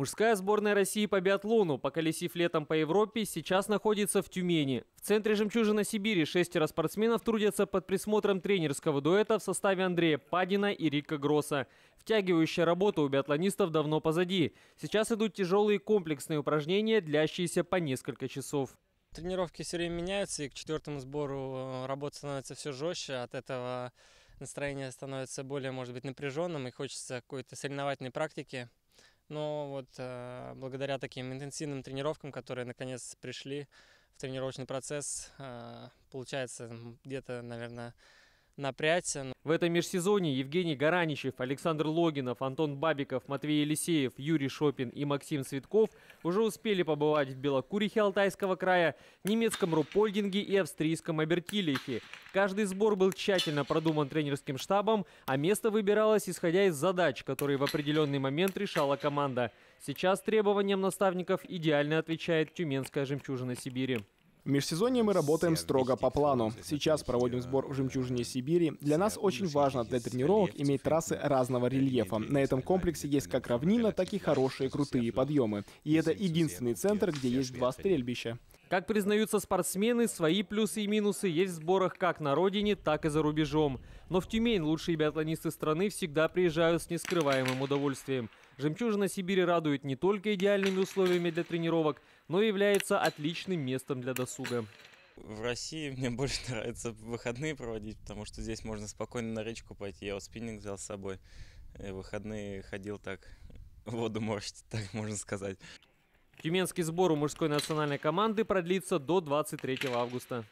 Мужская сборная России по биатлону, поколесив летом по Европе, сейчас находится в Тюмени. В центре «Жемчужина Сибири» шестеро спортсменов трудятся под присмотром тренерского дуэта в составе Андрея Падина и Рика Гросса. Втягивающая работа у биатлонистов давно позади. Сейчас идут тяжелые комплексные упражнения, длящиеся по несколько часов. Тренировки все время меняются, и к четвертому сбору э, работа становится все жестче. От этого настроение становится более, может быть, напряженным, и хочется какой-то соревновательной практики. Но вот э, благодаря таким интенсивным тренировкам, которые наконец пришли в тренировочный процесс, э, получается где-то, наверное, напрячься. Ну. В этом межсезонье Евгений Гараничев, Александр Логинов, Антон Бабиков, Матвей Елисеев, Юрий Шопин и Максим Светков уже успели побывать в Белокурихе Алтайского края, немецком Рупольдинге и австрийском Аберкилихе. Каждый сбор был тщательно продуман тренерским штабом, а место выбиралось исходя из задач, которые в определенный момент решала команда. Сейчас требованиям наставников идеально отвечает тюменская жемчужина Сибири межсезонье мы работаем строго по плану. Сейчас проводим сбор в жемчужине Сибири. Для нас очень важно для тренировок иметь трассы разного рельефа. На этом комплексе есть как равнина, так и хорошие крутые подъемы. И это единственный центр, где есть два стрельбища. Как признаются спортсмены, свои плюсы и минусы есть в сборах как на родине, так и за рубежом. Но в Тюмень лучшие биатлонисты страны всегда приезжают с нескрываемым удовольствием. Жемчужина Сибири радует не только идеальными условиями для тренировок, но и является отличным местом для досуга. В России мне больше нравится выходные проводить, потому что здесь можно спокойно на речку пойти. Я вот спиннинг взял с собой, выходные ходил так, воду морщить, так можно сказать. Тюменский сбор у мужской национальной команды продлится до 23 августа.